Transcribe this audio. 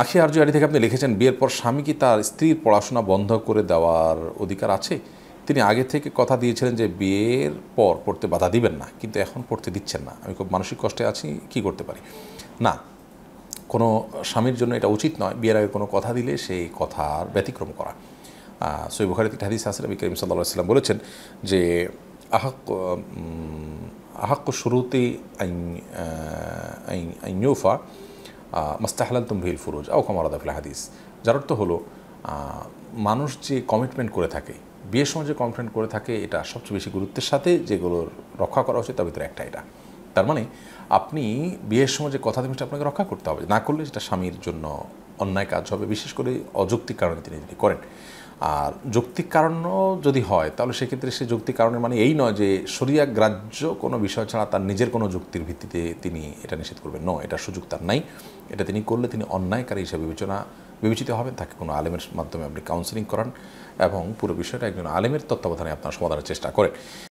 আখি আড়ি থেকে আপনি লিখেছেন বিয়ের পর স্বামী কি তার স্ত্রীর পড়াশোনা বন্ধ করে দেওয়ার অধিকার আছে তিনি আগে থেকে কথা দিয়েছিলেন যে বিয়ের পর পড়তে বাধা দিবেন না কিন্তু এখন পড়তে দিচ্ছেন না আমি খুব মানসিক কষ্টে আছি কি করতে পারি না কোনো স্বামীর জন্য এটা উচিত নয় বিয়ের আগে কোনো কথা দিলে সেই কথার ব্যতিক্রম করা সই একটি হাদিস আসলে বিকরিম সাল্লাহ সাল্লাম বলেছেন যে আহাক আহাক্য শুরুতেই আইন আইন আইনফা মাস্তাহালান্তুম ভিল ফুরুজ আও ফিল হাদিস যার অর্থ হলো মানুষ যে কমিটমেন্ট করে থাকে বিয়ের সময় যে কমিটমেন্ট করে থাকে এটা সবচেয়ে বেশি গুরুত্বের সাথে যেগুলোর রক্ষা করা উচিত তার ভিতরে একটা এটা তার মানে আপনি বিয়ের সময় যে কথা জিনিসটা আপনাকে রক্ষা করতে হবে না করলে সেটা স্বামীর জন্য অন্যায় কাজ হবে বিশেষ করে অযৌক্তিক কারণে তিনি যদি করেন আর যৌক্তিক কারণও যদি হয় তাহলে সেক্ষেত্রে সে যৌক্তিক কারণের মানে এই নয় যে সরিয়া গ্রাহ্য কোনো বিষয় ছাড়া তার নিজের কোনো যুক্তির ভিত্তিতে তিনি এটা নিষেধ করবেন ন এটা সুযোগ তার নাই এটা তিনি করলে তিনি অন্যায়কারী হিসাবে বিবেচনা বিবেচিত হবেন তাকে কোনো আলেমের মাধ্যমে আপনি কাউন্সিলিং করান এবং পুরো বিষয়টা একজন আলেমের তত্ত্বাবধানে আপনার সমাধানের চেষ্টা করেন